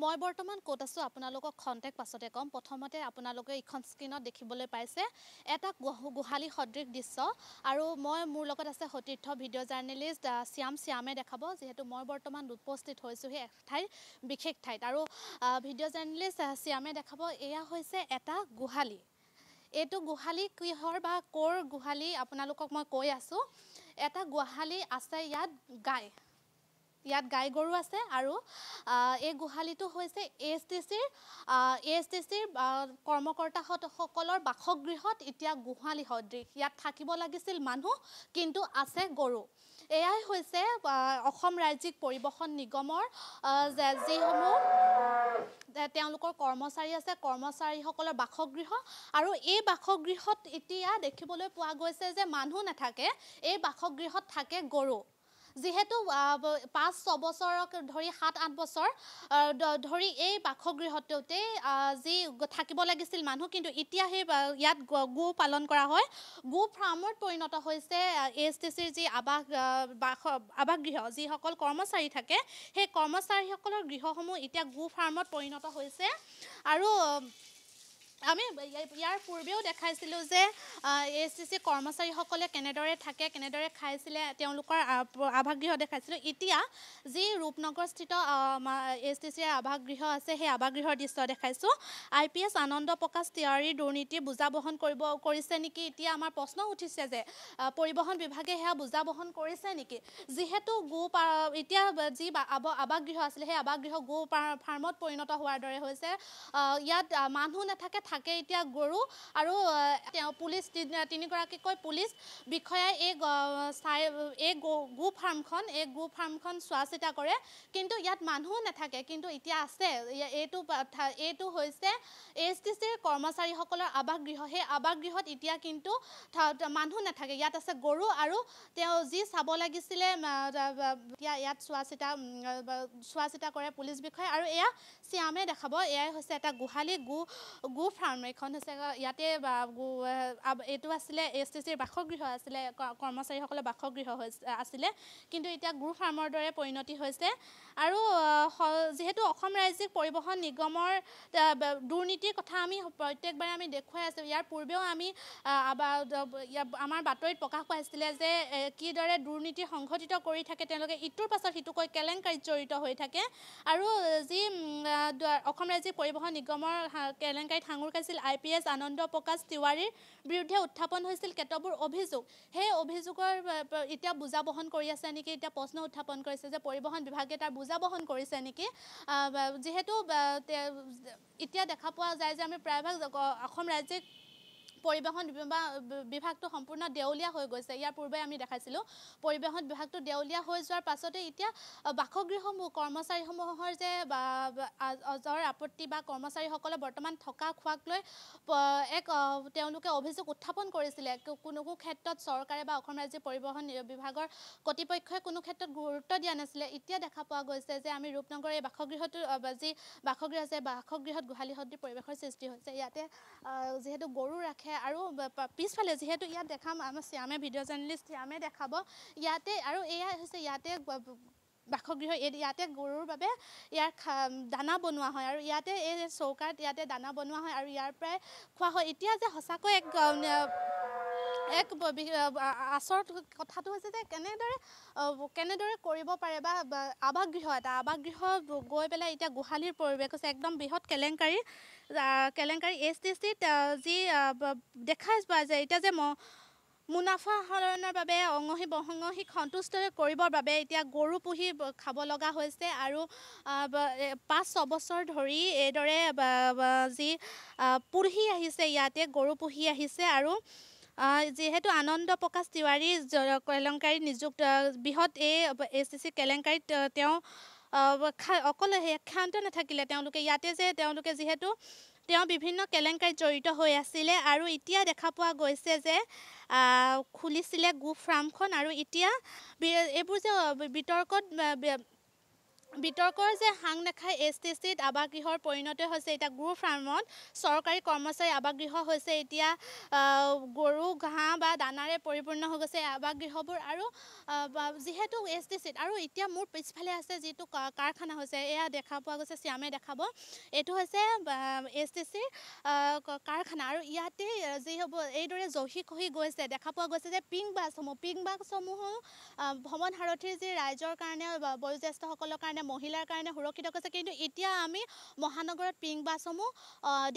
মই বৰ্তমান ক'ত আছোঁ আপোনালোকক খন্তেক পাছতে ক'ম প্ৰথমতে আপোনালোকে এইখন স্ক্ৰীণত দেখিবলৈ পাইছে এটা গোহালি সদৃশ দৃশ্য আৰু মই মোৰ লগত আছে সতীৰ্থ ভিডিঅ' জাৰ্ণেলিষ্ট শ্যাম শ্যামে দেখাব যিহেতু মই বৰ্তমান উপস্থিত হৈছোঁ সেই এক ঠাইৰ বিশেষ ঠাইত আৰু ভিডিঅ' জাৰ্ণেলিষ্ট শ্যামে দেখাব এয়া হৈছে এটা গোহালি এইটো গোহালি কিহৰ বা ক'ৰ গোহালি আপোনালোকক মই কৈ আছোঁ এটা গোহালি আছে ইয়াত গাই ইয়াত গাই গৰু আছে আৰু এই গোহালিটো হৈছে এ এছ টি চিৰ এ এছ টি চিৰ কৰ্মকৰ্তাসকলৰ বাসগৃহত এতিয়া গোহালি সদৃশ ইয়াত থাকিব লাগিছিল মানুহ কিন্তু আছে গৰু এয়াই হৈছে অসম ৰাজ্যিক পৰিবহণ নিগমৰ যিসমূহ তেওঁলোকৰ কৰ্মচাৰী আছে কৰ্মচাৰীসকলৰ বাসগৃহ আৰু এই বাসগৃহত এতিয়া দেখিবলৈ পোৱা গৈছে যে মানুহ নাথাকে এই বাসগৃহত থাকে গৰু যিহেতু পাঁচ ছবছৰক ধৰি সাত আঠ বছৰ ধৰি এই বাসগৃহটোতে যি থাকিব লাগিছিল মানুহ কিন্তু এতিয়া সেই ইয়াত গো পালন কৰা হয় গো ফাৰ্মত পৰিণত হৈছে এ এছ টি চিৰ যি আৱাস বাস আৱাসগৃহ যিসকল কৰ্মচাৰী থাকে সেই কৰ্মচাৰীসকলৰ গৃহসমূহ এতিয়া গো ফাৰ্মত পৰিণত হৈছে আৰু আমি ইয়াৰ পূৰ্বেও দেখাইছিলোঁ যে এ এছ টি চি কৰ্মচাৰীসকলে কেনেদৰে থাকে কেনেদৰে খাইছিলে তেওঁলোকৰ আৱাসগৃহ দেখাইছিলোঁ এতিয়া যি ৰূপনগৰস্থিত এ এছ টি চিৰ আৱাসগৃহ আছে সেই আৱাসগৃহৰ দৃশ্য দেখাইছোঁ আই পি এছ আনন্দ প্ৰকাশ তিৱাৰীৰ দুৰ্নীতি বোজা বহন কৰিব কৰিছে নেকি এতিয়া আমাৰ প্ৰশ্ন উঠিছে যে পৰিবহণ বিভাগে সেয়া বোজা বহন কৰিছে নেকি যিহেতু গো এতিয়া যি আৱাসগৃহ আছিলে সেই আৱাসগৃহ গো ফাৰ্মত পৰিণত হোৱাৰ দৰে হৈছে ইয়াত মানুহ নাথাকে থাকে এতিয়া গৰু আৰু তেওঁ পুলিচ তিনিগৰাকীকৈ পুলিচ বিষয়াই এই চাই এই গো ফাৰ্মখন এই গো ফাৰ্মখন চোৱা চিতা কৰে কিন্তু ইয়াত মানুহ নাথাকে কিন্তু এতিয়া আছে এইটো এইটো হৈছে এ এছ টি চিৰ কৰ্মচাৰীসকলৰ আৱাস গৃহ সেই আৱাস গৃহত এতিয়া কিন্তু মানুহ নাথাকে ইয়াত আছে গৰু আৰু তেওঁ যি চাব লাগিছিলে ইয়াত চোৱা চিতা চোৱা চিতা কৰে পুলিচ বিষয়াই আৰু এয়া চিয়ামে দেখাব এয়াই হৈছে এটা গোহালি গো গো ফাৰ্মেৰখন হৈছে ইয়াতে এইটো আছিলে এ এছ টি চিৰ বাসগৃহ আছিলে কৰ্মচাৰীসকলৰ বাসগৃহ হৈছে আছিলে কিন্তু এতিয়া গ্ৰু ফাৰ্মৰ দৰে পৰিণতি হৈছে আৰু যিহেতু অসম ৰাজ্যিক পৰিবহণ নিগমৰ দুৰ্নীতিৰ কথা আমি প্ৰত্যেকবাৰে আমি দেখুৱাই আছোঁ ইয়াৰ পূৰ্বেও আমি আমাৰ বাতৰিত প্ৰকাশ পাইছিলে যে কিদৰে দুৰ্নীতি সংঘটিত কৰি থাকে তেওঁলোকে ইটোৰ পাছত সিটোকৈ কেলেংকাৰীত জড়িত হৈ থাকে আৰু যি অসম ৰাজ্যিক পৰিবহণ নিগমৰ কেলেংকাৰীত সাঙুৰ কাপোৰ কাইছিল আই পি এছ আনন্দ প্ৰকাশ তিৱাৰীৰ বিৰুদ্ধে উত্থাপন হৈছিল কেতবোৰ অভিযোগ সেই অভিযোগৰ এতিয়া বুজা বহন কৰি আছে নেকি এতিয়া প্ৰশ্ন উত্থাপন কৰিছে যে পৰিবহণ বিভাগে তাৰ বুজা বহন কৰিছে নেকি যিহেতু এতিয়া দেখা পোৱা যায় যে আমি প্ৰায়ভাগ অসম ৰাজ্যিক পৰিবহণ বিভাগটো সম্পূৰ্ণ দেউলীয়া হৈ গৈছে ইয়াৰ পূৰ্বে আমি দেখাইছিলোঁ পৰিবহণ বিভাগটো দেউলীয়া হৈ যোৱাৰ পাছতে এতিয়া বাসগৃহসমূহ কৰ্মচাৰীসমূহৰ যে অজৰ আপত্তি বা কৰ্মচাৰীসকলে বৰ্তমান থকা খোৱাক লৈ এক তেওঁলোকে অভিযোগ উত্থাপন কৰিছিলে কোনো ক্ষেত্ৰত চৰকাৰে বা অসম ৰাজ্যিক পৰিবহণ বিভাগৰ কৰ্তৃপক্ষই কোনো ক্ষেত্ৰত গুৰুত্ব দিয়া নাছিলে এতিয়া দেখা পোৱা গৈছে যে আমি ৰূপনগৰ এই বাসগৃহটো যি বাসগৃহ আছে বাসগৃহত গোহালি সদৃশ পৰিৱেশৰ সৃষ্টি হৈছে ইয়াতে যিহেতু গৰু ৰাখে আহে আৰু পিছফালে যিহেতু ইয়াত দেখাম আমাৰ শ্যামে ভিডিঅ' জাৰ্ণেলিষ্ট শ্যামে দেখাব ইয়াতে আৰু এয়া হৈছে ইয়াতে বাসগৃহ ইয়াতে গৰুৰ বাবে ইয়াৰ দানা বনোৱা হয় আৰু ইয়াতে এই চৌকাত ইয়াতে দানা বনোৱা হয় আৰু ইয়াৰ পৰাই খোৱা হয় এতিয়া যে সঁচাকৈ এক এক আচৰ কথাটো হৈছে যে কেনেদৰে কেনেদৰে কৰিব পাৰে বা আৱাসগৃহ এটা আৱাসগৃহ গৈ পেলাই এতিয়া গোহালিৰ পৰিৱেশ হৈছে একদম বৃহৎ কেলেংকাৰী কেলেংকাৰী এছ টি চিত যি দেখাই যায় এতিয়া যে ম মুনাফা হৰণৰ বাবে অঙহী বঙহীক সন্তুষ্ট কৰিবৰ বাবে এতিয়া গৰু পুহি খাব লগা হৈছে আৰু পাঁচ ছবছৰ ধৰি এইদৰে যি পুহি আহিছে ইয়াতে গৰু পুহি আহিছে আৰু যিহেতু আনন্দ প্ৰকাশ তিৱাৰী কেলেংকাৰী নিযুক্ত বৃহৎ এই এ চি চি কেলেংকাৰীত তেওঁ অকল সেইক্ষান্ত নাথাকিলে তেওঁলোকে ইয়াতে যে তেওঁলোকে যিহেতু তেওঁ বিভিন্ন কেলেংকাৰীত জড়িত হৈ আছিলে আৰু এতিয়া দেখা পোৱা গৈছে যে খুলিছিলে গো ফাৰ্মখন আৰু এতিয়া এইবোৰ যে বিতৰ্কত বিতৰ্কৰ যে হাং নেখাই এছ টি চিত আৱাসগৃহৰ পৰিণতি হৈছে এতিয়া গো ফাৰ্মত চৰকাৰী কৰ্মচাৰী আৱাসগৃহ হৈছে এতিয়া গৰু ঘাঁহ বা দানাৰে পৰিপূৰ্ণ হৈ গৈছে আৱাসগৃহবোৰ আৰু যিহেতু এছ টি চিত আৰু এতিয়া মোৰ পিছফালে আছে যিটো কাৰখানা হৈছে এয়া দেখা পোৱা গৈছে শ্যামে দেখাব এইটো হৈছে এছ টি চিৰ কাৰখানা আৰু ইয়াতে যি হ'ব এইদৰে জহি খহি গৈছে দেখা পোৱা গৈছে যে পিংক বাছসমূহ পিংক বাছসমূহো ভ্ৰমণ সাৰথিৰ যি ৰাইজৰ কাৰণে বয়োজ্যেষ্ঠসকলৰ কাৰণে মহিলাৰ কাৰণে সুৰক্ষিত কৰিছে কিন্তু এতিয়া আমি মহানগৰত পিংক বাছসমূহ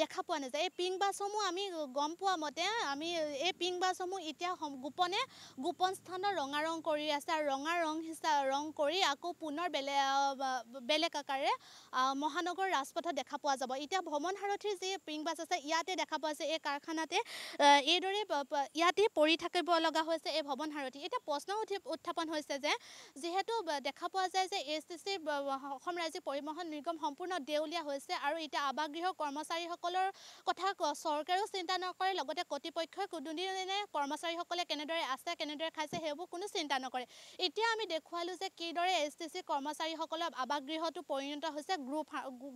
দেখা পোৱা নাযায় এই পিংক বাছসমূহ আমি গম পোৱা মতে আমি এই পিংক বাছসমূহ এতিয়া গোপনে গোপন স্থানত ৰঙা ৰং কৰি আছে আৰু ৰঙা ৰং হিচা ৰং কৰি আকৌ পুনৰ বেলেগ বেলেগ আকাৰে মহানগৰ ৰাজপথত দেখা পোৱা যাব এতিয়া ভ্ৰমণ সাৰথিৰ যি পিংক বাছ আছে ইয়াতে দেখা পোৱা যায় এই কাৰখানাতে এইদৰে ইয়াতে পৰি থাকিব লগা হৈছে এই ভ্ৰমণ সাৰথি এতিয়া প্ৰশ্ন উঠি উত্থাপন হৈছে যে যিহেতু দেখা পোৱা যায় যে এ চি চি অসম ৰাজ্যিক পৰিবহণ নিগম সম্পূৰ্ণ দেউলীয়া হৈছে আৰু এতিয়া আৱাসগৃহ কৰ্মচাৰীসকলৰ কথা চৰকাৰেও চিন্তা নকৰে লগতে কৰ্তৃপক্ষই দুদিনে কৰ্মচাৰীসকলে কেনে কেনেদৰে আছে কেনেদৰে খাইছে সেইবোৰ কোনো চিন্তা নকৰে এতিয়া আমি দেখুৱালোঁ যে কিদৰে এছ টি চি কৰ্মচাৰীসকলৰ আৱাসগৃহটো পৰিণত হৈছে গ্ৰুপ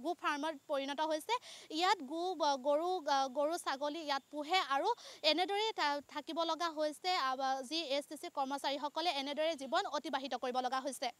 গো ফাৰ্মত পৰিণত হৈছে ইয়াত গো গৰু গৰু ছাগলী ইয়াত পোহে আৰু এনেদৰে থাকিব লগা হৈছে যি এছ টি চি কৰ্মচাৰীসকলে এনেদৰে জীৱন অতিবাহিত কৰিব লগা হৈছে